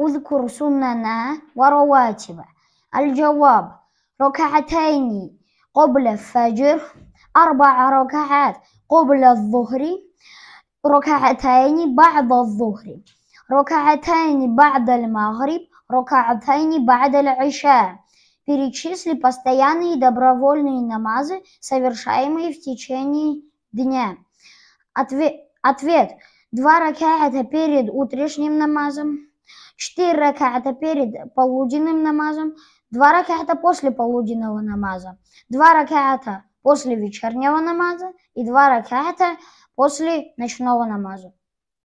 اذكر سنن ورواتب الجواب ركعتين قبل الفجر أربع ركعات قبل الظهر ركعتين بعد الظهر ракатайни бадаль магриб, ракатайни бадаль иша. Перечисли постоянные добровольные намазы, совершаемые в течение дня. Ответ. Ответ. Два ракета перед утренним намазом. 4 раката перед полуденным намазом, 2 раката после полуденного намаза, 2 раката после вечернего намаза и 2 раката после ночного намаза.